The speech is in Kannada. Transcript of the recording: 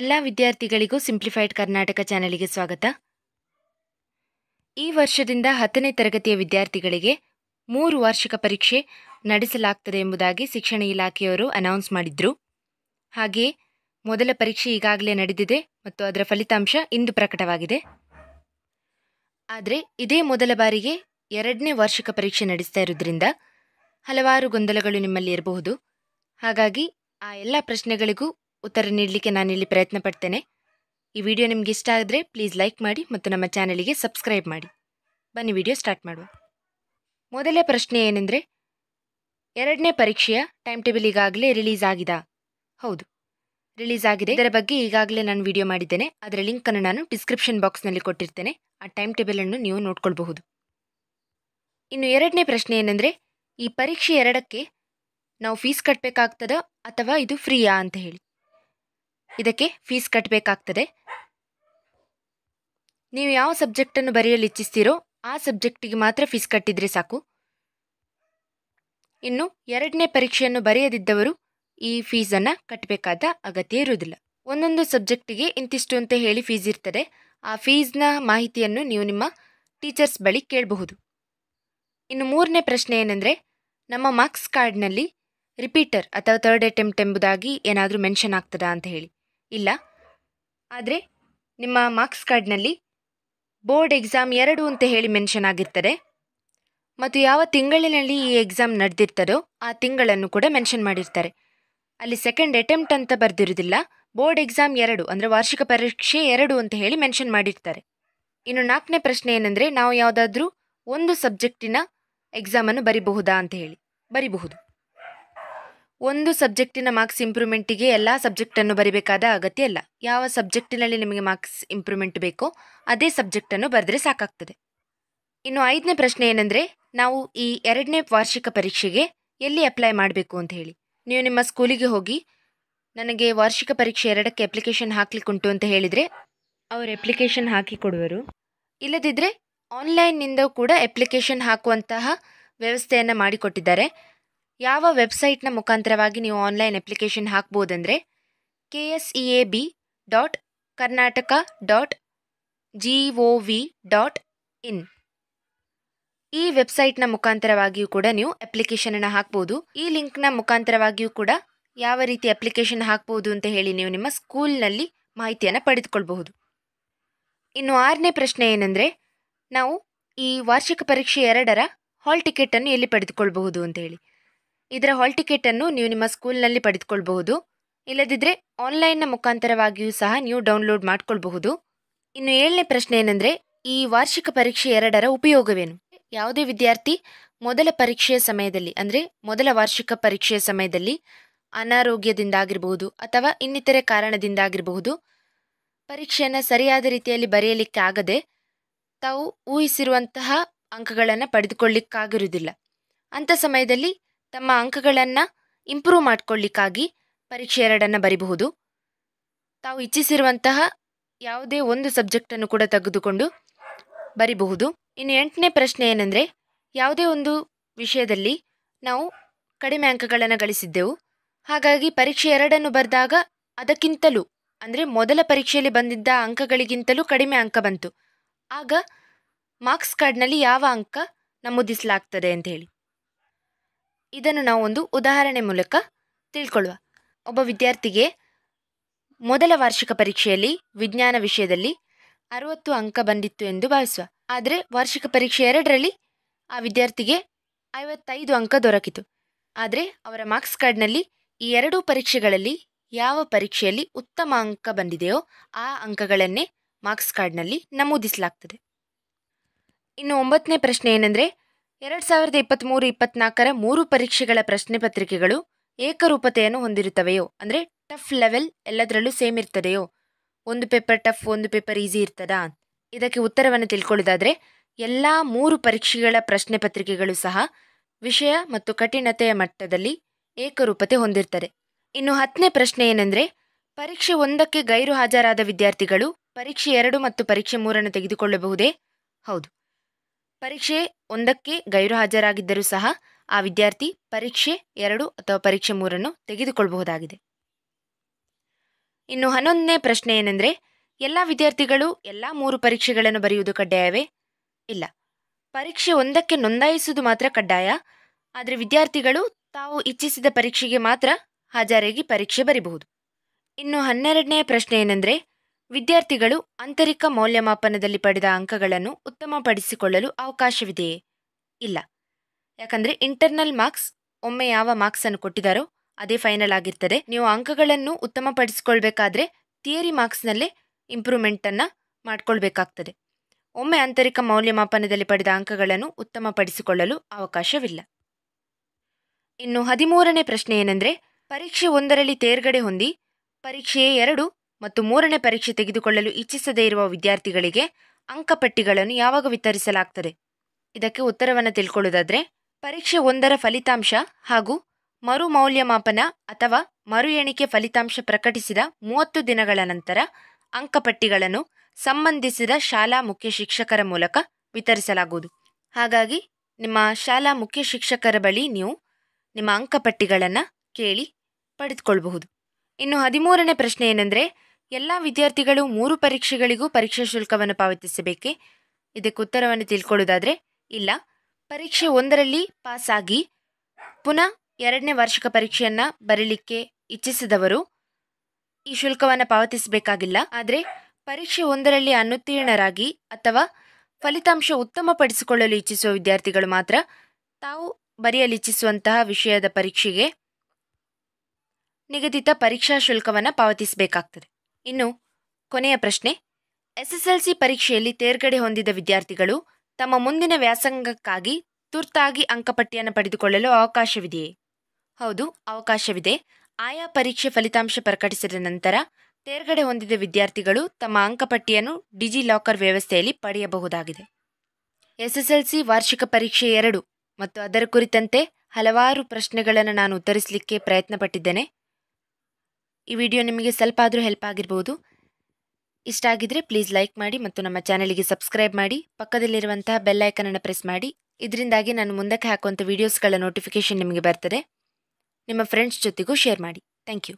ಎಲ್ಲ ವಿದ್ಯಾರ್ಥಿಗಳಿಗೂ ಸಿಂಪ್ಲಿಫೈಡ್ ಕರ್ನಾಟಕ ಚಾನೆಲ್ಗೆ ಸ್ವಾಗತ ಈ ವರ್ಷದಿಂದ ಹತ್ತನೇ ತರಗತಿಯ ವಿದ್ಯಾರ್ಥಿಗಳಿಗೆ ಮೂರು ವಾರ್ಷಿಕ ಪರೀಕ್ಷೆ ನಡೆಸಲಾಗ್ತದೆ ಎಂಬುದಾಗಿ ಶಿಕ್ಷಣ ಇಲಾಖೆಯವರು ಅನೌನ್ಸ್ ಮಾಡಿದ್ರು ಹಾಗೆಯೇ ಮೊದಲ ಪರೀಕ್ಷೆ ಈಗಾಗಲೇ ನಡೆದಿದೆ ಮತ್ತು ಅದರ ಫಲಿತಾಂಶ ಇಂದು ಪ್ರಕಟವಾಗಿದೆ ಆದರೆ ಇದೇ ಮೊದಲ ಬಾರಿಗೆ ಎರಡನೇ ವಾರ್ಷಿಕ ಪರೀಕ್ಷೆ ನಡೆಸ್ತಾ ಇರೋದ್ರಿಂದ ಹಲವಾರು ಗೊಂದಲಗಳು ನಿಮ್ಮಲ್ಲಿ ಇರಬಹುದು ಹಾಗಾಗಿ ಆ ಎಲ್ಲ ಪ್ರಶ್ನೆಗಳಿಗೂ ಉತ್ತರ ನೀಡಲಿಕ್ಕೆ ನಾನಿಲ್ಲಿ ಪ್ರಯತ್ನ ಪಡ್ತೇನೆ ಈ ವಿಡಿಯೋ ನಿಮ್ಗೆ ಇಷ್ಟ ಆದರೆ ಪ್ಲೀಸ್ ಲೈಕ್ ಮಾಡಿ ಮತ್ತು ನಮ್ಮ ಚಾನಲಿಗೆ ಸಬ್ಸ್ಕ್ರೈಬ್ ಮಾಡಿ ಬನ್ನಿ ವಿಡಿಯೋ ಸ್ಟಾರ್ಟ್ ಮಾಡುವ ಮೊದಲೇ ಪ್ರಶ್ನೆ ಏನೆಂದರೆ ಎರಡನೇ ಪರೀಕ್ಷೆಯ ಟೈಮ್ ಟೇಬಲ್ ಈಗಾಗಲೇ ರಿಲೀಸ್ ಆಗಿದ ಹೌದು ರಿಲೀಸ್ ಆಗಿದೆ ಇದರ ಬಗ್ಗೆ ಈಗಾಗಲೇ ನಾನು ವಿಡಿಯೋ ಮಾಡಿದ್ದೇನೆ ಅದರ ಲಿಂಕನ್ನು ನಾನು ಡಿಸ್ಕ್ರಿಪ್ಷನ್ ಬಾಕ್ಸ್ನಲ್ಲಿ ಕೊಟ್ಟಿರ್ತೇನೆ ಆ ಟೈಮ್ ಟೇಬಲನ್ನು ನೀವು ನೋಡ್ಕೊಳ್ಬಹುದು ಇನ್ನು ಎರಡನೇ ಪ್ರಶ್ನೆ ಏನೆಂದರೆ ಈ ಪರೀಕ್ಷೆ ಎರಡಕ್ಕೆ ನಾವು ಫೀಸ್ ಕಟ್ಟಬೇಕಾಗ್ತದ ಅಥವಾ ಇದು ಫ್ರೀಯಾ ಅಂತ ಹೇಳಿ ಇದಕ್ಕೆ ಫೀಸ್ ಕಟ್ಟಬೇಕಾಗ್ತದೆ ನೀವು ಯಾವ ಸಬ್ಜೆಕ್ಟನ್ನು ಬರೆಯಲು ಇಚ್ಛಿಸ್ತೀರೋ ಆ ಸಬ್ಜೆಕ್ಟಿಗೆ ಮಾತ್ರ ಫೀಸ್ ಕಟ್ಟಿದರೆ ಸಾಕು ಇನ್ನು ಎರಡನೇ ಪರೀಕ್ಷೆಯನ್ನು ಬರೆಯದಿದ್ದವರು ಈ ಫೀಸನ್ನು ಕಟ್ಟಬೇಕಾದ ಅಗತ್ಯ ಇರುವುದಿಲ್ಲ ಒಂದೊಂದು ಸಬ್ಜೆಕ್ಟಿಗೆ ಇಂತಿಷ್ಟು ಅಂತ ಹೇಳಿ ಫೀಸ್ ಇರ್ತದೆ ಆ ಫೀಸ್ನ ಮಾಹಿತಿಯನ್ನು ನೀವು ನಿಮ್ಮ ಟೀಚರ್ಸ್ ಬಳಿ ಕೇಳಬಹುದು ಇನ್ನು ಮೂರನೇ ಪ್ರಶ್ನೆ ಏನೆಂದರೆ ನಮ್ಮ ಮಾರ್ಕ್ಸ್ ಕಾರ್ಡ್ನಲ್ಲಿ ರಿಪೀಟರ್ ಅಥವಾ ಥರ್ಡ್ ಅಟೆಂಪ್ಟ್ ಎಂಬುದಾಗಿ ಏನಾದರೂ ಮೆನ್ಷನ್ ಆಗ್ತದಾ ಅಂತ ಹೇಳಿ ಇಲ್ಲ ಆದರೆ ನಿಮ್ಮ ಮಾರ್ಕ್ಸ್ ಕಾರ್ಡ್ನಲ್ಲಿ ಬೋರ್ಡ್ ಎಕ್ಸಾಮ್ ಎರಡು ಅಂತ ಹೇಳಿ ಮೆನ್ಷನ್ ಆಗಿರ್ತಾರೆ ಮತ್ತು ಯಾವ ತಿಂಗಳಿನಲ್ಲಿ ಈ ಎಕ್ಸಾಮ್ ನಡೆದಿರ್ತದೋ ಆ ತಿಂಗಳನ್ನು ಕೂಡ ಮೆನ್ಷನ್ ಮಾಡಿರ್ತಾರೆ ಅಲ್ಲಿ ಸೆಕೆಂಡ್ ಅಟೆಂಪ್ಟ್ ಅಂತ ಬರೆದಿರೋದಿಲ್ಲ ಬೋರ್ಡ್ ಎಕ್ಸಾಮ್ ಎರಡು ಅಂದರೆ ವಾರ್ಷಿಕ ಪರೀಕ್ಷೆ ಎರಡು ಅಂತ ಹೇಳಿ ಮೆನ್ಷನ್ ಮಾಡಿರ್ತಾರೆ ಇನ್ನು ನಾಲ್ಕನೇ ಪ್ರಶ್ನೆ ಏನಂದರೆ ನಾವು ಯಾವುದಾದ್ರೂ ಒಂದು ಸಬ್ಜೆಕ್ಟಿನ ಎಕ್ಸಾಮನ್ನು ಬರಿಬಹುದಾ ಅಂತ ಹೇಳಿ ಬರಿಬಹುದು ಒಂದು ಸಬ್ಜೆಕ್ಟಿನ ಮಾರ್ಕ್ಸ್ ಇಂಪ್ರೂವ್ಮೆಂಟಿಗೆ ಎಲ್ಲ ಸಬ್ಜೆಕ್ಟನ್ನು ಬರಿಬೇಕಾದ ಅಗತ್ಯ ಇಲ್ಲ ಯಾವ ಸಬ್ಜೆಕ್ಟಿನಲ್ಲಿ ನಿಮಗೆ ಮಾರ್ಕ್ಸ್ ಇಂಪ್ರೂವ್ಮೆಂಟ್ ಬೇಕೋ ಅದೇ ಸಬ್ಜೆಕ್ಟನ್ನು ಬರೆದ್ರೆ ಸಾಕಾಗ್ತದೆ ಇನ್ನು ಐದನೇ ಪ್ರಶ್ನೆ ಏನಂದರೆ ನಾವು ಈ ಎರಡನೇ ವಾರ್ಷಿಕ ಪರೀಕ್ಷೆಗೆ ಎಲ್ಲಿ ಅಪ್ಲೈ ಮಾಡಬೇಕು ಅಂತ ಹೇಳಿ ನೀವು ನಿಮ್ಮ ಸ್ಕೂಲಿಗೆ ಹೋಗಿ ನನಗೆ ವಾರ್ಷಿಕ ಪರೀಕ್ಷೆ ಎರಡಕ್ಕೆ ಅಪ್ಲಿಕೇಶನ್ ಉಂಟು ಅಂತ ಹೇಳಿದರೆ ಅವರು ಅಪ್ಲಿಕೇಶನ್ ಹಾಕಿ ಕೊಡುವರು ಇಲ್ಲದಿದ್ದರೆ ಆನ್ಲೈನ್ನಿಂದ ಕೂಡ ಅಪ್ಲಿಕೇಶನ್ ಹಾಕುವಂತಹ ವ್ಯವಸ್ಥೆಯನ್ನು ಮಾಡಿಕೊಟ್ಟಿದ್ದಾರೆ ಯಾವ ವೆಬ್ಸೈಟ್ನ ಮುಖಾಂತರವಾಗಿ ನೀವು ಆನ್ಲೈನ್ ಅಪ್ಲಿಕೇಶನ್ ಹಾಕ್ಬೋದಂದರೆ K S E A B dot Karnataka dot G O V dot in ಈ ವೆಬ್ಸೈಟ್ನ ಮುಖಾಂತರವಾಗಿಯೂ ಕೂಡ ನೀವು ಅಪ್ಲಿಕೇಶನನ್ನು ಹಾಕ್ಬೋದು ಈ ಲಿಂಕ್ನ ಮುಖಾಂತರವಾಗಿಯೂ ಕೂಡ ಯಾವ ರೀತಿ ಅಪ್ಲಿಕೇಶನ್ ಹಾಕ್ಬೋದು ಅಂತ ಹೇಳಿ ನೀವು ನಿಮ್ಮ ಸ್ಕೂಲ್ನಲ್ಲಿ ಮಾಹಿತಿಯನ್ನು ಪಡೆದುಕೊಳ್ಬಹುದು ಇನ್ನು ಆರನೇ ಪ್ರಶ್ನೆ ಏನಂದರೆ ನಾವು ಈ ವಾರ್ಷಿಕ ಪರೀಕ್ಷೆ ಎರಡರ ಹಾಲ್ ಟಿಕೆಟನ್ನು ಎಲ್ಲಿ ಪಡೆದುಕೊಳ್ಬಹುದು ಅಂತ ಹೇಳಿ ಇದರ ಹಾಲ್ ಟಿಕೆಟ್ ಅನ್ನು ನೀವು ನಿಮ್ಮ ಸ್ಕೂಲ್ನಲ್ಲಿ ಪಡೆದುಕೊಳ್ಬಹುದು ಇಲ್ಲದಿದ್ದರೆ ಆನ್ಲೈನ್ನ ಮುಖಾಂತರವಾಗಿಯೂ ಸಹ ನೀವು ಡೌನ್ಲೋಡ್ ಮಾಡಿಕೊಳ್ಬಹುದು ಇನ್ನು ಏಳನೇ ಪ್ರಶ್ನೆ ಏನಂದ್ರೆ ಈ ವಾರ್ಷಿಕ ಪರೀಕ್ಷೆ ಎರಡರ ಉಪಯೋಗವೇನು ಯಾವುದೇ ವಿದ್ಯಾರ್ಥಿ ಮೊದಲ ಪರೀಕ್ಷೆಯ ಸಮಯದಲ್ಲಿ ಅಂದರೆ ಮೊದಲ ವಾರ್ಷಿಕ ಪರೀಕ್ಷೆಯ ಸಮಯದಲ್ಲಿ ಅನಾರೋಗ್ಯದಿಂದಾಗಿರಬಹುದು ಅಥವಾ ಇನ್ನಿತರೆ ಕಾರಣದಿಂದಾಗಿರಬಹುದು ಪರೀಕ್ಷೆಯನ್ನು ಸರಿಯಾದ ರೀತಿಯಲ್ಲಿ ಬರೆಯಲಿಕ್ಕೆ ಆಗದೆ ತಾವು ಊಹಿಸಿರುವಂತಹ ಅಂಕಗಳನ್ನು ಪಡೆದುಕೊಳ್ಳಿಕ್ಕಾಗಿರುವುದಿಲ್ಲ ಅಂಥ ಸಮಯದಲ್ಲಿ ತಮ್ಮ ಅಂಕಗಳನ್ನು ಇಂಪ್ರೂವ್ ಮಾಡಿಕೊಳ್ಳಿಕ್ಕಾಗಿ ಪರೀಕ್ಷೆ ಎರಡನ್ನು ಬರಿಬಹುದು ತಾವು ಇಚ್ಛಿಸಿರುವಂತಹ ಯಾವುದೇ ಒಂದು ಸಬ್ಜೆಕ್ಟನ್ನು ಕೂಡ ತೆಗೆದುಕೊಂಡು ಬರಿಬಹುದು ಇನ್ನು ಎಂಟನೇ ಪ್ರಶ್ನೆ ಏನೆಂದರೆ ಯಾವುದೇ ಒಂದು ವಿಷಯದಲ್ಲಿ ನಾವು ಕಡಿಮೆ ಅಂಕಗಳನ್ನು ಗಳಿಸಿದ್ದೆವು ಹಾಗಾಗಿ ಪರೀಕ್ಷೆ ಎರಡನ್ನು ಬರೆದಾಗ ಅದಕ್ಕಿಂತಲೂ ಅಂದರೆ ಮೊದಲ ಪರೀಕ್ಷೆಯಲ್ಲಿ ಬಂದಿದ್ದ ಅಂಕಗಳಿಗಿಂತಲೂ ಕಡಿಮೆ ಅಂಕ ಬಂತು ಆಗ ಮಾರ್ಕ್ಸ್ ಕಾರ್ಡ್ನಲ್ಲಿ ಯಾವ ಅಂಕ ನಮೂದಿಸಲಾಗ್ತದೆ ಅಂತ ಹೇಳಿ ಇದನ್ನು ನಾವು ಒಂದು ಉದಾಹರಣೆ ಮೂಲಕ ತಿಳ್ಕೊಳ್ಳುವ ಒಬ್ಬ ವಿದ್ಯಾರ್ಥಿಗೆ ಮೊದಲ ವಾರ್ಷಿಕ ಪರೀಕ್ಷೆಯಲ್ಲಿ ವಿಜ್ಞಾನ ವಿಷಯದಲ್ಲಿ ಅರವತ್ತು ಅಂಕ ಬಂದಿತ್ತು ಎಂದು ಭಾವಿಸುವ ಆದರೆ ವಾರ್ಷಿಕ ಪರೀಕ್ಷೆ ಎರಡರಲ್ಲಿ ಆ ವಿದ್ಯಾರ್ಥಿಗೆ ಐವತ್ತೈದು ಅಂಕ ದೊರಕಿತು ಆದರೆ ಅವರ ಮಾರ್ಕ್ಸ್ ಕಾರ್ಡ್ನಲ್ಲಿ ಈ ಎರಡೂ ಪರೀಕ್ಷೆಗಳಲ್ಲಿ ಯಾವ ಪರೀಕ್ಷೆಯಲ್ಲಿ ಉತ್ತಮ ಅಂಕ ಬಂದಿದೆಯೋ ಆ ಅಂಕಗಳನ್ನೇ ಮಾರ್ಕ್ಸ್ ಕಾರ್ಡ್ನಲ್ಲಿ ನಮೂದಿಸಲಾಗ್ತದೆ ಇನ್ನು ಒಂಬತ್ತನೇ ಪ್ರಶ್ನೆ ಏನೆಂದರೆ ಎರಡು ಸಾವಿರದ ಮೂರು ಇಪ್ಪತ್ನಾಲ್ಕರ ಮೂರು ಪರೀಕ್ಷೆಗಳ ಪ್ರಶ್ನೆ ಪತ್ರಿಕೆಗಳು ಏಕರೂಪತೆಯನ್ನು ಹೊಂದಿರುತ್ತವೆಯೋ ಅಂದರೆ ಟಫ್ ಲೆವೆಲ್ ಎಲ್ಲದರಲ್ಲೂ ಸೇಮ್ ಇರ್ತದೆಯೋ ಒಂದು ಪೇಪರ್ ಟಫ್ ಒಂದು ಪೇಪರ್ ಈಸಿ ಇರ್ತದಾ ಇದಕ್ಕೆ ಉತ್ತರವನ್ನು ತಿಳ್ಕೊಳ್ಳೋದಾದರೆ ಎಲ್ಲ ಮೂರು ಪರೀಕ್ಷೆಗಳ ಪ್ರಶ್ನೆ ಪತ್ರಿಕೆಗಳು ಸಹ ವಿಷಯ ಮತ್ತು ಕಠಿಣತೆಯ ಮಟ್ಟದಲ್ಲಿ ಏಕರೂಪತೆ ಹೊಂದಿರ್ತದೆ ಇನ್ನು ಹತ್ತನೇ ಪ್ರಶ್ನೆ ಏನೆಂದರೆ ಪರೀಕ್ಷೆ ಒಂದಕ್ಕೆ ಗೈರು ಹಾಜರಾದ ವಿದ್ಯಾರ್ಥಿಗಳು ಪರೀಕ್ಷೆ ಎರಡು ಮತ್ತು ಪರೀಕ್ಷೆ ಮೂರನ್ನು ತೆಗೆದುಕೊಳ್ಳಬಹುದೇ ಹೌದು ಪರೀಕ್ಷೆ ಒಂದಕ್ಕೆ ಗೈರು ಹಾಜರಾಗಿದ್ದರೂ ಸಹ ಆ ವಿದ್ಯಾರ್ಥಿ ಪರೀಕ್ಷೆ ಎರಡು ಅಥವಾ ಪರೀಕ್ಷೆ ಮೂರನ್ನು ತೆಗೆದುಕೊಳ್ಳಬಹುದಾಗಿದೆ ಇನ್ನು ಹನ್ನೊಂದನೇ ಪ್ರಶ್ನೆ ಏನೆಂದರೆ ಎಲ್ಲ ವಿದ್ಯಾರ್ಥಿಗಳು ಎಲ್ಲ ಮೂರು ಪರೀಕ್ಷೆಗಳನ್ನು ಬರೆಯುವುದು ಕಡ್ಡಾಯವೇ ಇಲ್ಲ ಪರೀಕ್ಷೆ ಒಂದಕ್ಕೆ ನೋಂದಾಯಿಸುವುದು ಮಾತ್ರ ಕಡ್ಡಾಯ ಆದರೆ ವಿದ್ಯಾರ್ಥಿಗಳು ತಾವು ಇಚ್ಛಿಸಿದ ಪರೀಕ್ಷೆಗೆ ಮಾತ್ರ ಹಾಜರಾಗಿ ಪರೀಕ್ಷೆ ಬರೀಬಹುದು ಇನ್ನು ಹನ್ನೆರಡನೇ ಪ್ರಶ್ನೆ ಏನೆಂದರೆ ವಿದ್ಯಾರ್ಥಿಗಳು ಆಂತರಿಕ ಮೌಲ್ಯಮಾಪನದಲ್ಲಿ ಪಡೆದ ಅಂಕಗಳನ್ನು ಉತ್ತಮಪಡಿಸಿಕೊಳ್ಳಲು ಅವಕಾಶವಿದೆಯೇ ಇಲ್ಲ ಯಾಕಂದರೆ ಇಂಟರ್ನಲ್ ಮಾರ್ಕ್ಸ್ ಒಮ್ಮೆ ಯಾವ ಮಾರ್ಕ್ಸನ್ನು ಕೊಟ್ಟಿದ್ದಾರೋ ಅದೇ ಫೈನಲ್ ಆಗಿರ್ತದೆ ನೀವು ಅಂಕಗಳನ್ನು ಉತ್ತಮಪಡಿಸಿಕೊಳ್ಬೇಕಾದ್ರೆ ಥಿಯರಿ ಮಾರ್ಕ್ಸ್ನಲ್ಲೇ ಇಂಪ್ರೂವ್ಮೆಂಟನ್ನು ಮಾಡಿಕೊಳ್ಬೇಕಾಗ್ತದೆ ಒಮ್ಮೆ ಆಂತರಿಕ ಮೌಲ್ಯಮಾಪನದಲ್ಲಿ ಪಡೆದ ಅಂಕಗಳನ್ನು ಉತ್ತಮಪಡಿಸಿಕೊಳ್ಳಲು ಅವಕಾಶವಿಲ್ಲ ಇನ್ನು ಹದಿಮೂರನೇ ಪ್ರಶ್ನೆ ಏನೆಂದರೆ ಪರೀಕ್ಷೆ ಒಂದರಲ್ಲಿ ತೇರ್ಗಡೆ ಹೊಂದಿ ಪರೀಕ್ಷೆ ಎರಡು ಮತ್ತು ಮೂರನೇ ಪರೀಕ್ಷೆ ತೆಗೆದುಕೊಳ್ಳಲು ಇಚ್ಛಿಸದೇ ಇರುವ ವಿದ್ಯಾರ್ಥಿಗಳಿಗೆ ಅಂಕಪಟ್ಟಿಗಳನ್ನು ಯಾವಾಗ ವಿತರಿಸಲಾಗ್ತದೆ ಇದಕ್ಕೆ ಉತ್ತರವನ್ನು ತಿಳ್ಕೊಳ್ಳೋದಾದರೆ ಪರೀಕ್ಷೆ ಒಂದರ ಫಲಿತಾಂಶ ಹಾಗೂ ಮರು ಮೌಲ್ಯಮಾಪನ ಅಥವಾ ಮರು ಎಣಿಕೆ ಫಲಿತಾಂಶ ಪ್ರಕಟಿಸಿದ ಮೂವತ್ತು ದಿನಗಳ ನಂತರ ಅಂಕಪಟ್ಟಿಗಳನ್ನು ಸಂಬಂಧಿಸಿದ ಶಾಲಾ ಮುಖ್ಯ ಶಿಕ್ಷಕರ ಮೂಲಕ ವಿತರಿಸಲಾಗುವುದು ಹಾಗಾಗಿ ನಿಮ್ಮ ಶಾಲಾ ಮುಖ್ಯ ಶಿಕ್ಷಕರ ಬಳಿ ನೀವು ನಿಮ್ಮ ಅಂಕಪಟ್ಟಿಗಳನ್ನು ಕೇಳಿ ಪಡೆದುಕೊಳ್ಳಬಹುದು ಇನ್ನು ಹದಿಮೂರನೇ ಪ್ರಶ್ನೆ ಏನೆಂದರೆ ಎಲ್ಲ ವಿದ್ಯಾರ್ಥಿಗಳು ಮೂರು ಪರೀಕ್ಷೆಗಳಿಗೂ ಪರೀಕ್ಷಾ ಶುಲ್ಕವನ್ನು ಪಾವತಿಸಬೇಕೆ ಇದಕ್ಕೆ ಉತ್ತರವನ್ನು ತಿಳ್ಕೊಳ್ಳೋದಾದರೆ ಇಲ್ಲ ಪರೀಕ್ಷೆ ಒಂದರಲ್ಲಿ ಪಾಸ್ ಆಗಿ ಪುನಃ ಎರಡನೇ ವಾರ್ಷಿಕ ಪರೀಕ್ಷೆಯನ್ನು ಬರೀಲಿಕ್ಕೆ ಇಚ್ಛಿಸಿದವರು ಈ ಶುಲ್ಕವನ್ನು ಪಾವತಿಸಬೇಕಾಗಿಲ್ಲ ಆದರೆ ಪರೀಕ್ಷೆ ಒಂದರಲ್ಲಿ ಅನುತ್ತೀರ್ಣರಾಗಿ ಅಥವಾ ಫಲಿತಾಂಶ ಉತ್ತಮಪಡಿಸಿಕೊಳ್ಳಲು ಇಚ್ಛಿಸುವ ವಿದ್ಯಾರ್ಥಿಗಳು ಮಾತ್ರ ತಾವು ಬರೆಯಲು ಇಚ್ಛಿಸುವಂತಹ ವಿಷಯದ ಪರೀಕ್ಷೆಗೆ ನಿಗದಿತ ಪರೀಕ್ಷಾ ಶುಲ್ಕವನ್ನು ಪಾವತಿಸಬೇಕಾಗ್ತದೆ ಇನ್ನು ಕೊನೆಯ ಪ್ರಶ್ನೆ ಎಸ್ಎಸ್ಎಲ್ಸಿ ಪರೀಕ್ಷೆಯಲ್ಲಿ ತೇರ್ಗಡೆ ಹೊಂದಿದ ವಿದ್ಯಾರ್ಥಿಗಳು ತಮ್ಮ ಮುಂದಿನ ವ್ಯಾಸಂಗಕ್ಕಾಗಿ ತುರ್ತಾಗಿ ಅಂಕಪಟ್ಟಿಯನ್ನು ಪಡೆದುಕೊಳ್ಳಲು ಅವಕಾಶವಿದೆಯೇ ಹೌದು ಅವಕಾಶವಿದೆ ಆಯಾ ಪರೀಕ್ಷೆ ಫಲಿತಾಂಶ ಪ್ರಕಟಿಸಿದ ನಂತರ ತೇರ್ಗಡೆ ಹೊಂದಿದ ವಿದ್ಯಾರ್ಥಿಗಳು ತಮ್ಮ ಅಂಕಪಟ್ಟಿಯನ್ನು ಡಿಜಿ ಲಾಕರ್ ವ್ಯವಸ್ಥೆಯಲ್ಲಿ ಪಡೆಯಬಹುದಾಗಿದೆ ಎಸ್ಎಸ್ಎಲ್ಸಿ ವಾರ್ಷಿಕ ಪರೀಕ್ಷೆ ಎರಡು ಮತ್ತು ಅದರ ಕುರಿತಂತೆ ಹಲವಾರು ಪ್ರಶ್ನೆಗಳನ್ನು ನಾನು ಉತ್ತರಿಸಲಿಕ್ಕೆ ಪ್ರಯತ್ನಪಟ್ಟಿದ್ದೇನೆ ಈ ವಿಡಿಯೋ ನಿಮಗೆ ಸ್ವಲ್ಪ ಆದರೂ ಹೆಲ್ಪ್ ಆಗಿರ್ಬೋದು ಇಷ್ಟ ಆಗಿದ್ರೆ ಪ್ಲೀಸ್ ಲೈಕ್ ಮಾಡಿ ಮತ್ತು ನಮ್ಮ ಚಾನಲಿಗೆ ಸಬ್ಸ್ಕ್ರೈಬ್ ಮಾಡಿ ಪಕ್ಕದಲ್ಲಿರುವಂತಹ ಅನ್ನು ಪ್ರೆಸ್ ಮಾಡಿ ಇದರಿಂದಾಗಿ ನಾನು ಮುಂದಕ್ಕೆ ಹಾಕುವಂಥ ವಿಡಿಯೋಸ್ಗಳ ನೋಟಿಫಿಕೇಷನ್ ನಿಮಗೆ ಬರ್ತದೆ ನಿಮ್ಮ ಫ್ರೆಂಡ್ಸ್ ಜೊತೆಗೂ ಶೇರ್ ಮಾಡಿ ಥ್ಯಾಂಕ್ ಯು